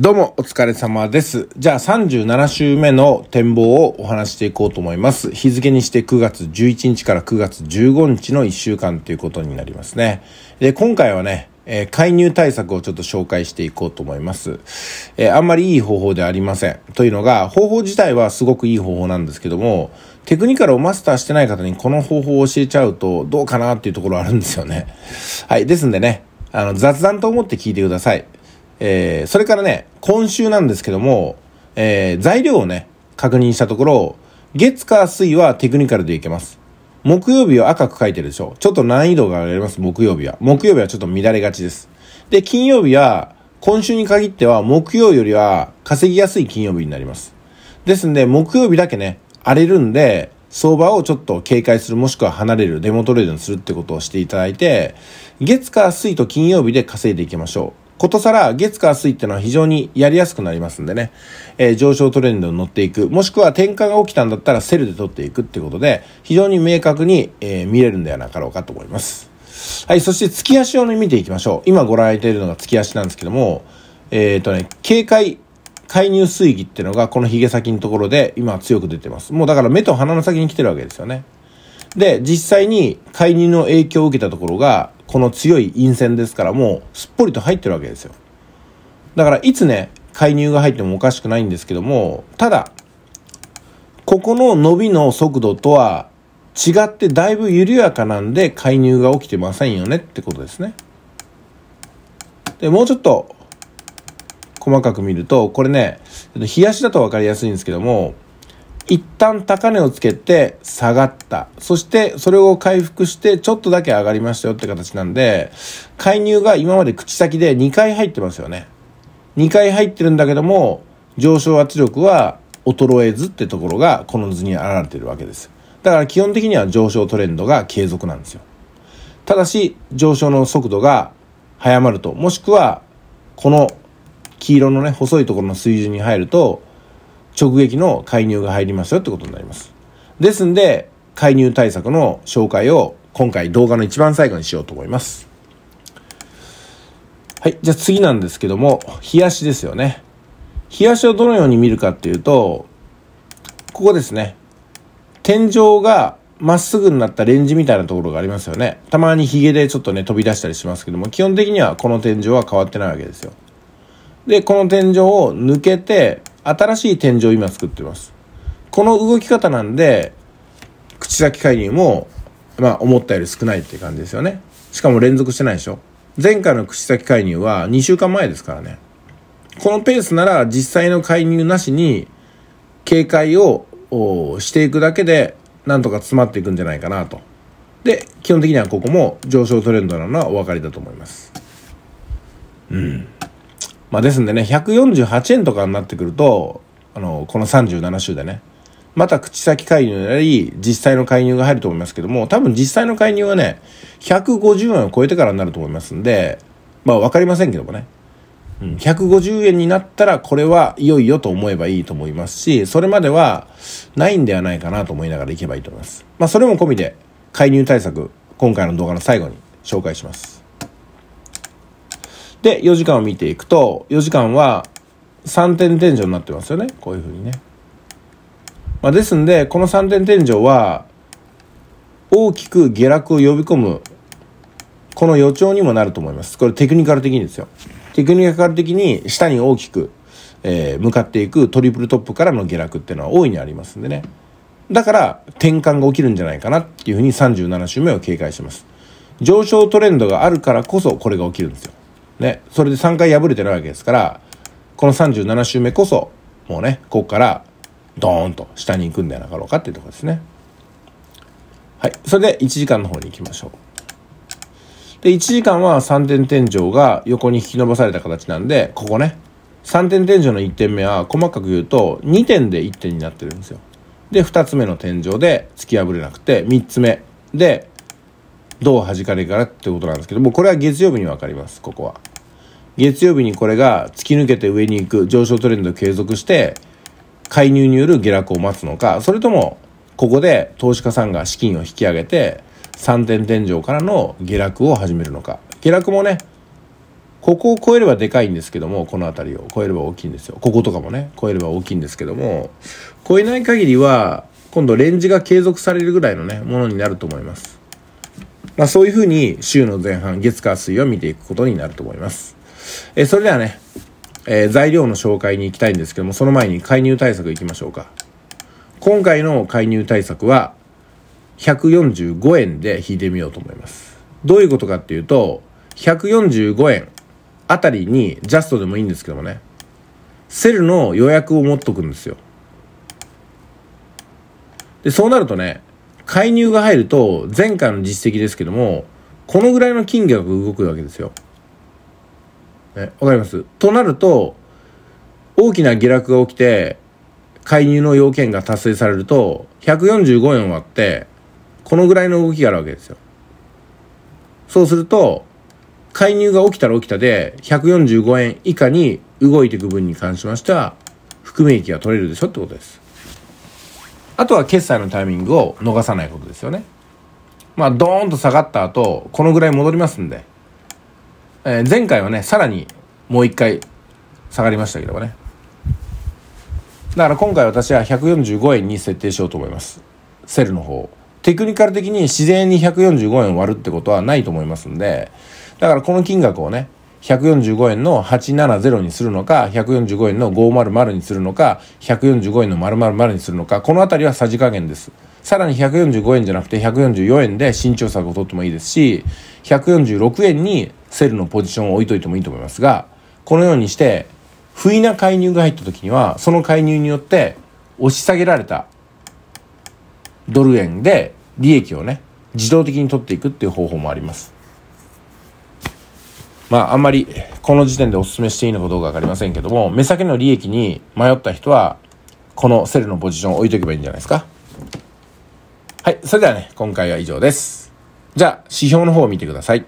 どうも、お疲れ様です。じゃあ、37週目の展望をお話していこうと思います。日付にして9月11日から9月15日の1週間ということになりますね。で、今回はね、えー、介入対策をちょっと紹介していこうと思います。えー、あんまりいい方法ではありません。というのが、方法自体はすごくいい方法なんですけども、テクニカルをマスターしてない方にこの方法を教えちゃうとどうかなっていうところあるんですよね。はい。ですんでね、あの、雑談と思って聞いてください。えー、それからね、今週なんですけども、えー、材料をね、確認したところ、月火水はテクニカルでいけます。木曜日は赤く書いてるでしょ。ちょっと難易度が上がります、木曜日は。木曜日はちょっと乱れがちです。で、金曜日は、今週に限っては木曜よりは稼ぎやすい金曜日になります。ですんで、木曜日だけね、荒れるんで、相場をちょっと警戒するもしくは離れるデモトレードにするってことをしていただいて、月火水と金曜日で稼いでいきましょう。ことさら月火水ってのは非常にやりやすくなりますんでね、えー、上昇トレンドに乗っていく、もしくは転換が起きたんだったらセルで取っていくってことで、非常に明確に、えー、見れるんではなかろうかと思います。はい、そして月足を、ね、見ていきましょう。今ご覧いただいているのが月足なんですけども、えっ、ー、とね、警戒、介入水域ってのがこのヒゲ先のところで今強く出てます。もうだから目と鼻の先に来てるわけですよね。で、実際に介入の影響を受けたところが、この強い陰線ですからもうすっぽりと入ってるわけですよ。だからいつね、介入が入ってもおかしくないんですけども、ただ、ここの伸びの速度とは違ってだいぶ緩やかなんで介入が起きてませんよねってことですね。で、もうちょっと細かく見ると、これね、冷やしだと分かりやすいんですけども、一旦高値をつけて下がった。そしてそれを回復してちょっとだけ上がりましたよって形なんで、介入が今まで口先で2回入ってますよね。2回入ってるんだけども、上昇圧力は衰えずってところがこの図に現れてるわけです。だから基本的には上昇トレンドが継続なんですよ。ただし、上昇の速度が早まると、もしくは、この黄色のね、細いところの水準に入ると、直撃の介入が入りますよってことになります。ですんで、介入対策の紹介を今回動画の一番最後にしようと思います。はい。じゃあ次なんですけども、冷やしですよね。冷やしをどのように見るかっていうと、ここですね。天井がまっすぐになったレンジみたいなところがありますよね。たまにヒゲでちょっとね、飛び出したりしますけども、基本的にはこの天井は変わってないわけですよ。で、この天井を抜けて、新しい天井を今作ってます。この動き方なんで、口先介入も、まあ、思ったより少ないって感じですよね。しかも連続してないでしょ。前回の口先介入は2週間前ですからね。このペースなら実際の介入なしに、警戒をしていくだけで、なんとか詰まっていくんじゃないかなと。で、基本的にはここも上昇トレンドなのはお分かりだと思います。うん。まあ、ですんでね、148円とかになってくると、あの、この37週でね、また口先介入なり、実際の介入が入ると思いますけども、多分実際の介入はね、150円を超えてからになると思いますんで、まあ分かりませんけどもね。うん、150円になったら、これはいよいよと思えばいいと思いますし、それまではないんではないかなと思いながら行けばいいと思います。まあそれも込みで、介入対策、今回の動画の最後に紹介します。で、4時間を見ていくと、4時間は3点天井になってますよね。こういうふうにね。まあ、ですんで、この3点天井は、大きく下落を呼び込む、この予兆にもなると思います。これテクニカル的にですよ。テクニカル的に下に大きく、えー、向かっていくトリプルトップからの下落っていうのは大いにありますんでね。だから、転換が起きるんじゃないかなっていうふうに37週目を警戒します。上昇トレンドがあるからこそこれが起きるんですよ。ね、それで3回破れてないわけですから、この37周目こそ、もうね、ここから、ドーンと下に行くんではなかろうかっていうとこですね。はい。それで1時間の方に行きましょう。で、1時間は3点天井が横に引き伸ばされた形なんで、ここね、3点天井の1点目は細かく言うと2点で1点になってるんですよ。で、2つ目の天井で突き破れなくて、3つ目で、どう弾かれるからってことなんですけども、これは月曜日に分かります、ここは。月曜日にこれが突き抜けて上に行く上昇トレンドを継続して介入による下落を待つのかそれともここで投資家さんが資金を引き上げて3点天井からの下落を始めるのか下落もねここを超えればでかいんですけどもこの辺りを超えれば大きいんですよこことかもね超えれば大きいんですけども超えない限りは今度レンジが継続されるぐらいのねものになると思いますまあそういうふうに週の前半月火水を見ていくことになると思いますえー、それではね、えー、材料の紹介に行きたいんですけども、その前に介入対策いきましょうか。今回の介入対策は、145円で引いてみようと思います。どういうことかっていうと、145円あたりに、ジャストでもいいんですけどもね、セルの予約を持っとくんですよ。で、そうなるとね、介入が入ると、前回の実績ですけども、このぐらいの金額が動くわけですよ。ね、わかりますとなると、大きな下落が起きて、介入の要件が達成されると、145円割って、このぐらいの動きがあるわけですよ。そうすると、介入が起きたら起きたで、145円以下に動いていく分に関しましては、含み益が取れるでしょってことです。あとは決済のタイミングを逃さないことですよね。まあ、ドーンと下がった後、このぐらい戻りますんで、えー、前回はね、さらにもう一回下がりましたけどもね。だから今回私は145円に設定しようと思います。セルの方。テクニカル的に自然に145円割るってことはないと思いますんで、だからこの金額をね、145円の870にするのか、145円の500にするのか、145円の000にするのか、このあたりはさじ加減です。さらに145円じゃなくて144円で新長策を取ってもいいですし、146円にセルのポジションを置いといてもいいと思いますが、このようにして、不意な介入が入った時には、その介入によって押し下げられたドル円で利益をね、自動的に取っていくっていう方法もあります。まあ、あんまりこの時点でお勧めしていいのかどうかわかりませんけども、目先の利益に迷った人は、このセルのポジションを置いとけばいいんじゃないですか。はい。それではね、今回は以上です。じゃあ、指標の方を見てください。